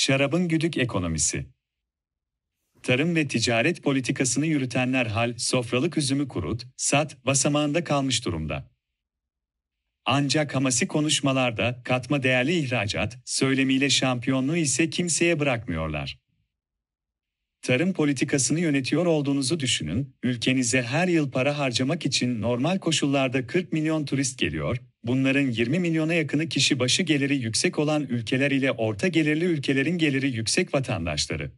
Şarabın güdük ekonomisi. Tarım ve ticaret politikasını yürütenler hal sofralık üzümü kurut, sat basamağında kalmış durumda. Ancak hamasi konuşmalarda katma değerli ihracat söylemiyle şampiyonluğu ise kimseye bırakmıyorlar. Tarım politikasını yönetiyor olduğunuzu düşünün, ülkenize her yıl para harcamak için normal koşullarda 40 milyon turist geliyor, bunların 20 milyona yakını kişi başı geliri yüksek olan ülkeler ile orta gelirli ülkelerin geliri yüksek vatandaşları.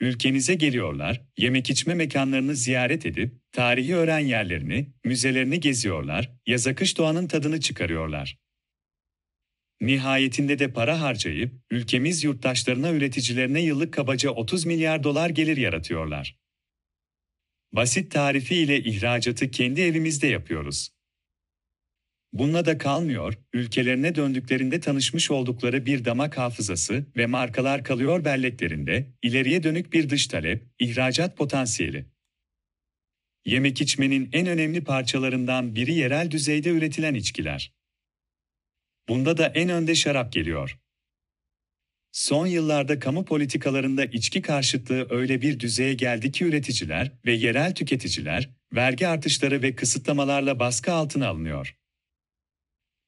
ülkenize geliyorlar, yemek içme mekanlarını ziyaret edip, tarihi öğren yerlerini, müzelerini geziyorlar, yaz akış doğanın tadını çıkarıyorlar. Nihayetinde de para harcayıp, ülkemiz yurttaşlarına üreticilerine yıllık kabaca 30 milyar dolar gelir yaratıyorlar. Basit tarifi ile ihracatı kendi evimizde yapıyoruz. Bununla da kalmıyor, ülkelerine döndüklerinde tanışmış oldukları bir damak hafızası ve markalar kalıyor belleklerinde, ileriye dönük bir dış talep, ihracat potansiyeli. Yemek içmenin en önemli parçalarından biri yerel düzeyde üretilen içkiler. Bunda da en önde şarap geliyor. Son yıllarda kamu politikalarında içki karşıtlığı öyle bir düzeye geldi ki üreticiler ve yerel tüketiciler vergi artışları ve kısıtlamalarla baskı altına alınıyor.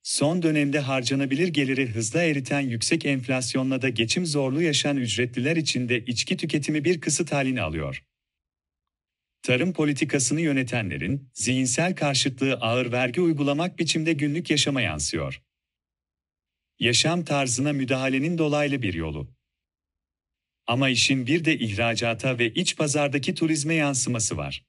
Son dönemde harcanabilir geliri hızla eriten yüksek enflasyonla da geçim zorluğu yaşayan ücretliler için de içki tüketimi bir kısıt halini alıyor. Tarım politikasını yönetenlerin zihinsel karşıtlığı ağır vergi uygulamak biçimde günlük yaşama yansıyor. Yaşam tarzına müdahalenin dolaylı bir yolu. Ama işin bir de ihracata ve iç pazardaki turizme yansıması var.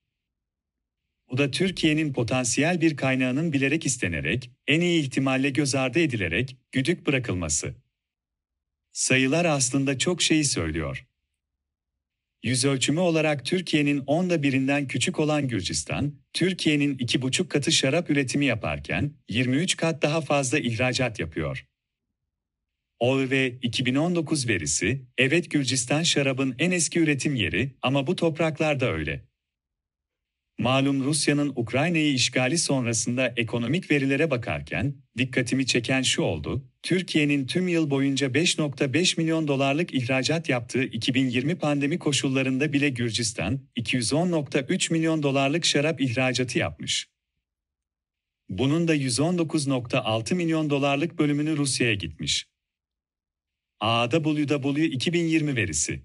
Bu da Türkiye'nin potansiyel bir kaynağının bilerek istenerek, en iyi ihtimalle göz ardı edilerek, güdük bırakılması. Sayılar aslında çok şeyi söylüyor. Yüz ölçümü olarak Türkiye'nin onda birinden küçük olan Gürcistan, Türkiye'nin iki buçuk katı şarap üretimi yaparken 23 kat daha fazla ihracat yapıyor. OLV 2019 verisi, evet Gürcistan şarabın en eski üretim yeri ama bu topraklarda öyle. Malum Rusya'nın Ukrayna'yı işgali sonrasında ekonomik verilere bakarken dikkatimi çeken şu oldu. Türkiye'nin tüm yıl boyunca 5.5 milyon dolarlık ihracat yaptığı 2020 pandemi koşullarında bile Gürcistan 210.3 milyon dolarlık şarap ihracatı yapmış. Bunun da 119.6 milyon dolarlık bölümünü Rusya'ya gitmiş. AWW 2020 verisi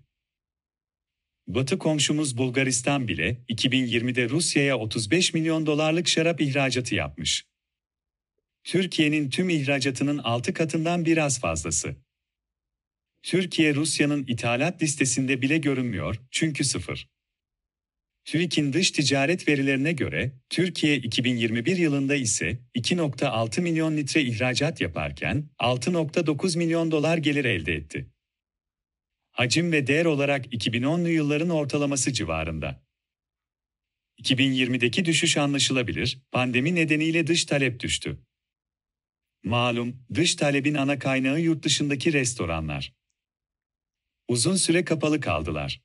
Batı komşumuz Bulgaristan bile 2020'de Rusya'ya 35 milyon dolarlık şarap ihracatı yapmış. Türkiye'nin tüm ihracatının 6 katından biraz fazlası. Türkiye Rusya'nın ithalat listesinde bile görünmüyor çünkü sıfır. TÜİK'in dış ticaret verilerine göre Türkiye 2021 yılında ise 2.6 milyon litre ihracat yaparken 6.9 milyon dolar gelir elde etti hacim ve değer olarak 2010'lu yılların ortalaması civarında. 2020'deki düşüş anlaşılabilir, pandemi nedeniyle dış talep düştü. Malum, dış talebin ana kaynağı yurt dışındaki restoranlar. Uzun süre kapalı kaldılar.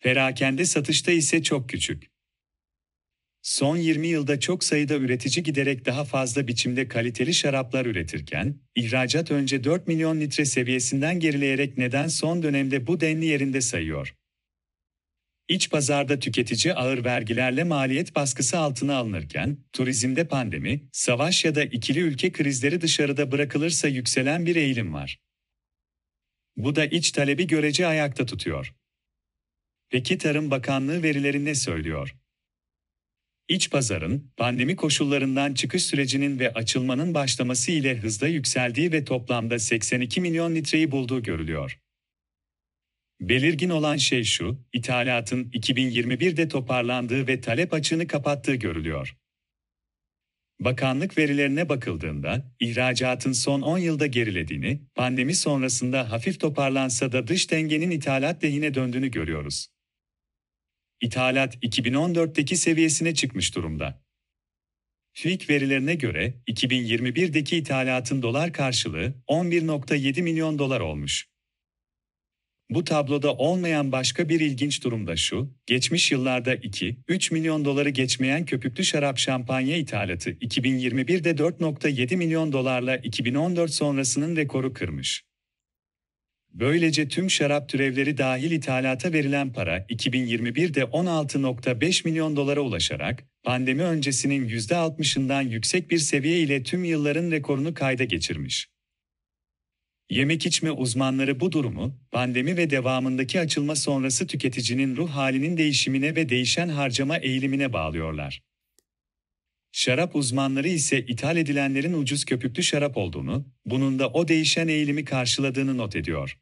Perakende satışta ise çok küçük son 20 yılda çok sayıda üretici giderek daha fazla biçimde kaliteli şaraplar üretirken, ihracat önce 4 milyon litre seviyesinden gerileyerek neden son dönemde bu denli yerinde sayıyor. İç pazarda tüketici ağır vergilerle maliyet baskısı altına alınırken, turizmde pandemi, savaş ya da ikili ülke krizleri dışarıda bırakılırsa yükselen bir eğilim var. Bu da iç talebi görece ayakta tutuyor. Peki Tarım Bakanlığı verileri ne söylüyor? İç pazarın, pandemi koşullarından çıkış sürecinin ve açılmanın başlaması ile hızla yükseldiği ve toplamda 82 milyon litreyi bulduğu görülüyor. Belirgin olan şey şu, ithalatın 2021'de toparlandığı ve talep açığını kapattığı görülüyor. Bakanlık verilerine bakıldığında, ihracatın son 10 yılda gerilediğini, pandemi sonrasında hafif toparlansa da dış dengenin ithalat lehine döndüğünü görüyoruz. İthalat 2014'teki seviyesine çıkmış durumda. TÜİK verilerine göre 2021'deki ithalatın dolar karşılığı 11.7 milyon dolar olmuş. Bu tabloda olmayan başka bir ilginç durum da şu, geçmiş yıllarda 2-3 milyon doları geçmeyen köpüklü şarap şampanya ithalatı 2021'de 4.7 milyon dolarla 2014 sonrasının rekoru kırmış. Böylece tüm şarap türevleri dahil ithalata verilen para 2021'de 16.5 milyon dolara ulaşarak pandemi öncesinin %60'ından yüksek bir seviye ile tüm yılların rekorunu kayda geçirmiş. Yemek içme uzmanları bu durumu, pandemi ve devamındaki açılma sonrası tüketicinin ruh halinin değişimine ve değişen harcama eğilimine bağlıyorlar. Şarap uzmanları ise ithal edilenlerin ucuz köpüklü şarap olduğunu, bunun da o değişen eğilimi karşıladığını not ediyor.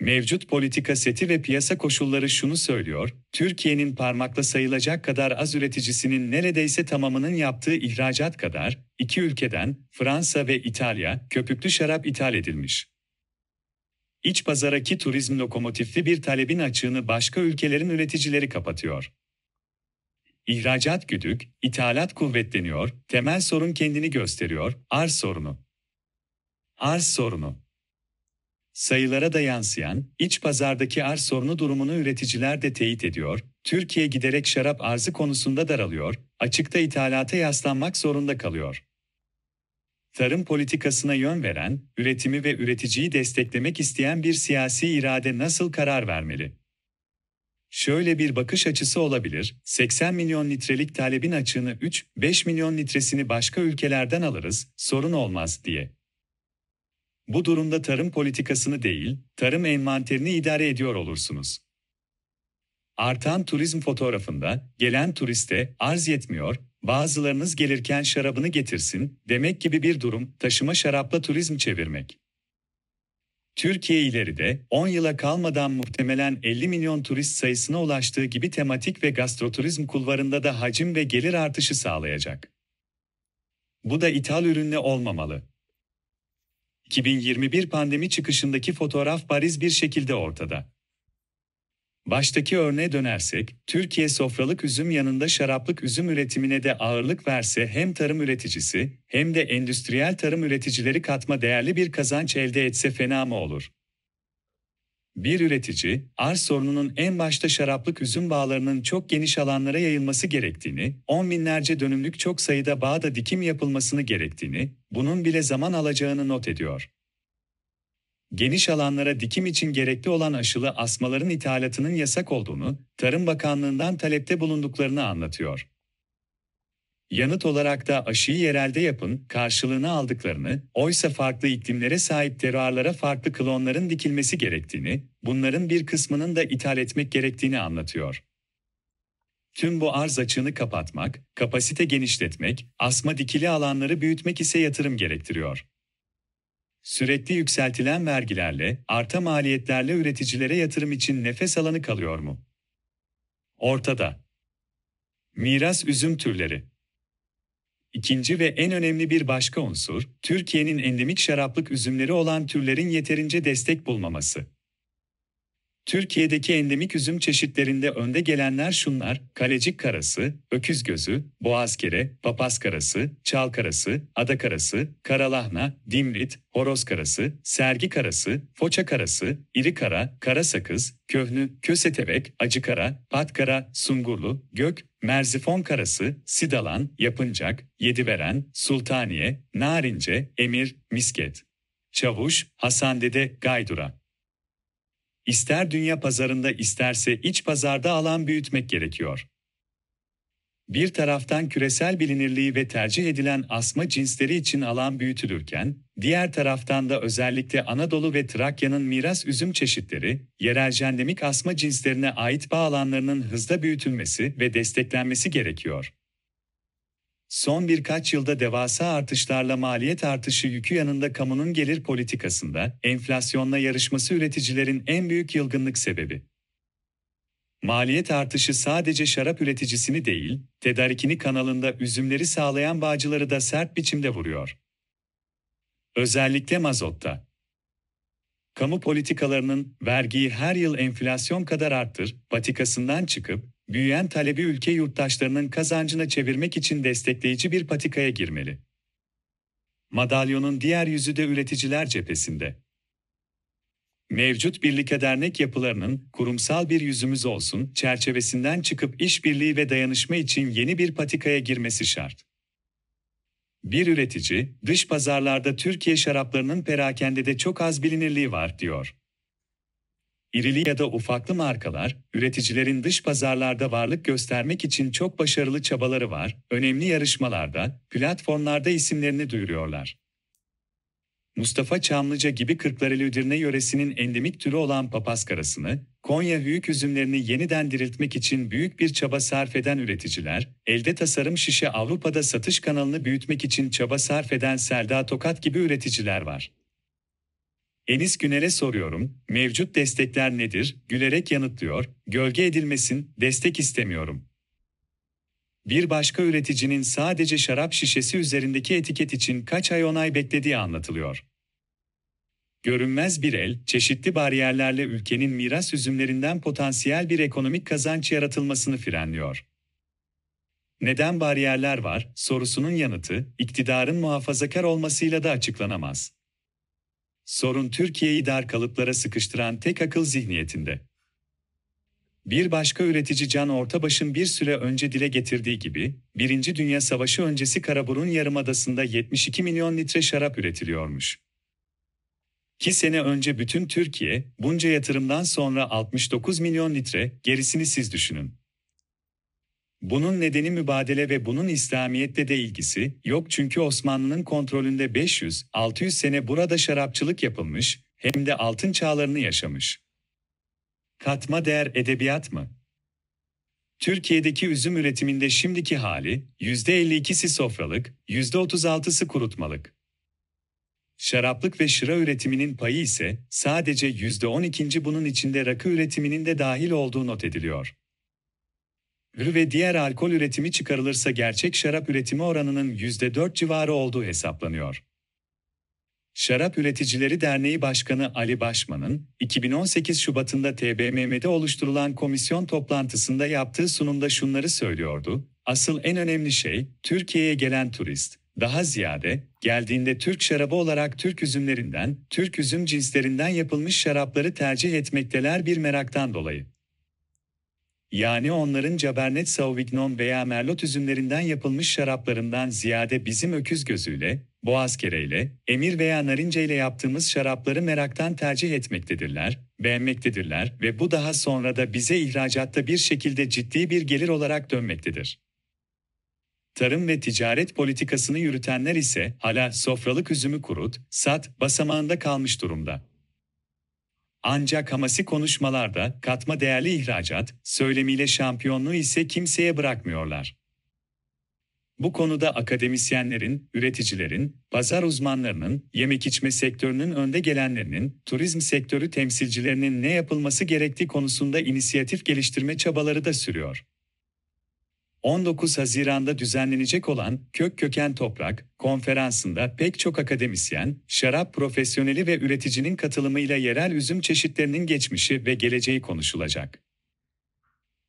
Mevcut politika seti ve piyasa koşulları şunu söylüyor, Türkiye'nin parmakla sayılacak kadar az üreticisinin neredeyse tamamının yaptığı ihracat kadar, iki ülkeden, Fransa ve İtalya, köpüklü şarap ithal edilmiş. İç pazaraki turizm lokomotifli bir talebin açığını başka ülkelerin üreticileri kapatıyor. İhracat güdük, ithalat kuvvetleniyor, temel sorun kendini gösteriyor, arz sorunu. Arz sorunu. Sayılara da yansıyan, iç pazardaki arz sorunu durumunu üreticiler de teyit ediyor, Türkiye giderek şarap arzı konusunda daralıyor, açıkta ithalata yaslanmak zorunda kalıyor. Tarım politikasına yön veren, üretimi ve üreticiyi desteklemek isteyen bir siyasi irade nasıl karar vermeli? Şöyle bir bakış açısı olabilir, 80 milyon litrelik talebin açığını 3-5 milyon litresini başka ülkelerden alırız, sorun olmaz diye. Bu durumda tarım politikasını değil, tarım envanterini idare ediyor olursunuz. Artan turizm fotoğrafında, gelen turiste arz yetmiyor, bazılarınız gelirken şarabını getirsin, demek gibi bir durum, taşıma şarapla turizm çevirmek. Türkiye ileride 10 yıla kalmadan muhtemelen 50 milyon turist sayısına ulaştığı gibi tematik ve gastroturizm kulvarında da hacim ve gelir artışı sağlayacak. Bu da ithal ürünle olmamalı. 2021 pandemi çıkışındaki fotoğraf bariz bir şekilde ortada. Baştaki örneğe dönersek, Türkiye sofralık üzüm yanında şaraplık üzüm üretimine de ağırlık verse hem tarım üreticisi hem de endüstriyel tarım üreticileri katma değerli bir kazanç elde etse fena mı olur? Bir üretici, arz sorununun en başta şaraplık üzüm bağlarının çok geniş alanlara yayılması gerektiğini, on binlerce dönümlük çok sayıda bağda dikim yapılmasını gerektiğini, bunun bile zaman alacağını not ediyor geniş alanlara dikim için gerekli olan aşılı asmaların ithalatının yasak olduğunu, Tarım Bakanlığı'ndan talepte bulunduklarını anlatıyor. Yanıt olarak da aşıyı yerelde yapın, karşılığını aldıklarını, oysa farklı iklimlere sahip terarlara farklı klonların dikilmesi gerektiğini, bunların bir kısmının da ithal etmek gerektiğini anlatıyor. Tüm bu arz açığını kapatmak, kapasite genişletmek, asma dikili alanları büyütmek ise yatırım gerektiriyor. Sürekli yükseltilen vergilerle, arta maliyetlerle üreticilere yatırım için nefes alanı kalıyor mu? Ortada. Miras üzüm türleri. İkinci ve en önemli bir başka unsur, Türkiye'nin endemik şaraplık üzümleri olan türlerin yeterince destek bulmaması. Türkiye'deki endemik üzüm çeşitlerinde önde gelenler şunlar, kalecik karası, öküz gözü, boğaz kere, papaz karası, çal karası, ada karası, karalahna, dimrit, horoz karası, sergi karası, foça karası, iri kara, kara sakız, köhnü, kösetebek, acı kara, patkara, sungurlu, gök, merzifon karası, sidalan, yapıncak, yediveren, sultaniye, narince, emir, misket. Çavuş, Hasan Dede, Gaydura ister dünya pazarında isterse iç pazarda alan büyütmek gerekiyor. Bir taraftan küresel bilinirliği ve tercih edilen asma cinsleri için alan büyütülürken, diğer taraftan da özellikle Anadolu ve Trakya'nın miras üzüm çeşitleri, yerel jendemik asma cinslerine ait bağ alanlarının hızla büyütülmesi ve desteklenmesi gerekiyor son birkaç yılda devasa artışlarla maliyet artışı yükü yanında kamunun gelir politikasında enflasyonla yarışması üreticilerin en büyük yılgınlık sebebi. Maliyet artışı sadece şarap üreticisini değil, tedarikini kanalında üzümleri sağlayan bağcıları da sert biçimde vuruyor. Özellikle mazotta. Kamu politikalarının vergiyi her yıl enflasyon kadar arttır, patikasından çıkıp büyüyen talebi ülke yurttaşlarının kazancına çevirmek için destekleyici bir patikaya girmeli. Madalyonun diğer yüzü de üreticiler cephesinde. Mevcut birlike dernek yapılarının kurumsal bir yüzümüz olsun çerçevesinden çıkıp işbirliği ve dayanışma için yeni bir patikaya girmesi şart. Bir üretici, dış pazarlarda Türkiye şaraplarının perakende de çok az bilinirliği var, diyor. İrili ya da ufaklı markalar, üreticilerin dış pazarlarda varlık göstermek için çok başarılı çabaları var, önemli yarışmalarda, platformlarda isimlerini duyuruyorlar. Mustafa Çamlıca gibi Kırklareli Edirne yöresinin endemik türü olan papaz Konya hüyük üzümlerini yeniden diriltmek için büyük bir çaba sarf eden üreticiler, elde tasarım şişe Avrupa'da satış kanalını büyütmek için çaba sarf eden Selda Tokat gibi üreticiler var. Enis Güner'e soruyorum, mevcut destekler nedir? Gülerek yanıtlıyor, gölge edilmesin, destek istemiyorum. Bir başka üreticinin sadece şarap şişesi üzerindeki etiket için kaç ay onay beklediği anlatılıyor. Görünmez bir el, çeşitli bariyerlerle ülkenin miras üzümlerinden potansiyel bir ekonomik kazanç yaratılmasını frenliyor. Neden bariyerler var sorusunun yanıtı iktidarın muhafazakar olmasıyla da açıklanamaz. Sorun Türkiye'yi dar kalıplara sıkıştıran tek akıl zihniyetinde. Bir başka üretici Can Ortabaş'ın bir süre önce dile getirdiği gibi, Birinci Dünya Savaşı öncesi Karaburun Yarımadası'nda 72 milyon litre şarap üretiliyormuş. İki sene önce bütün Türkiye, bunca yatırımdan sonra 69 milyon litre, gerisini siz düşünün. Bunun nedeni mübadele ve bunun İslamiyet'te de ilgisi yok çünkü Osmanlı'nın kontrolünde 500-600 sene burada şarapçılık yapılmış hem de altın çağlarını yaşamış. Katma değer edebiyat mı? Türkiye'deki üzüm üretiminde şimdiki hali %52'si sofralık, %36'sı kurutmalık. Şaraplık ve şıra üretiminin payı ise sadece %12. bunun içinde rakı üretiminin de dahil olduğu not ediliyor ve diğer alkol üretimi çıkarılırsa gerçek şarap üretimi oranının %4 civarı olduğu hesaplanıyor. Şarap Üreticileri Derneği Başkanı Ali Başman'ın 2018 Şubat'ında TBMM'de oluşturulan komisyon toplantısında yaptığı sunumda şunları söylüyordu. Asıl en önemli şey Türkiye'ye gelen turist. Daha ziyade geldiğinde Türk şarabı olarak Türk üzümlerinden, Türk üzüm cinslerinden yapılmış şarapları tercih etmekteler bir meraktan dolayı. Yani onların Cabernet Sauvignon veya Merlot üzümlerinden yapılmış şaraplarından ziyade bizim öküz gözüyle, boğaz kereyle, emir veya narince ile yaptığımız şarapları meraktan tercih etmektedirler, beğenmektedirler ve bu daha sonra da bize ihracatta bir şekilde ciddi bir gelir olarak dönmektedir. Tarım ve ticaret politikasını yürütenler ise hala sofralık üzümü kurut, sat basamağında kalmış durumda. Ancak hamasi konuşmalarda katma değerli ihracat söylemiyle şampiyonluğu ise kimseye bırakmıyorlar. Bu konuda akademisyenlerin, üreticilerin, pazar uzmanlarının, yemek içme sektörünün önde gelenlerinin, turizm sektörü temsilcilerinin ne yapılması gerektiği konusunda inisiyatif geliştirme çabaları da sürüyor. 19 Haziran'da düzenlenecek olan Kök Köken Toprak konferansında pek çok akademisyen, şarap profesyoneli ve üreticinin katılımıyla yerel üzüm çeşitlerinin geçmişi ve geleceği konuşulacak.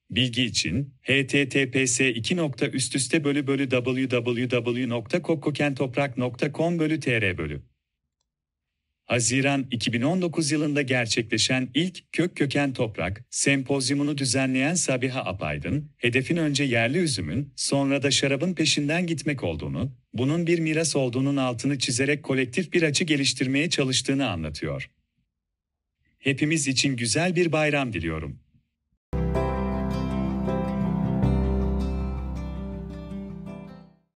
Bilgi için https 2. üst üste bölü bölü www.kokkokentoprak.com bölü tr bölü Haziran 2019 yılında gerçekleşen ilk Kök Köken Toprak sempozyumunu düzenleyen Sabiha Apaydın, hedefin önce yerli üzümün, sonra da şarabın peşinden gitmek olduğunu, bunun bir miras olduğunun altını çizerek kolektif bir açı geliştirmeye çalıştığını anlatıyor. Hepimiz için güzel bir bayram diliyorum.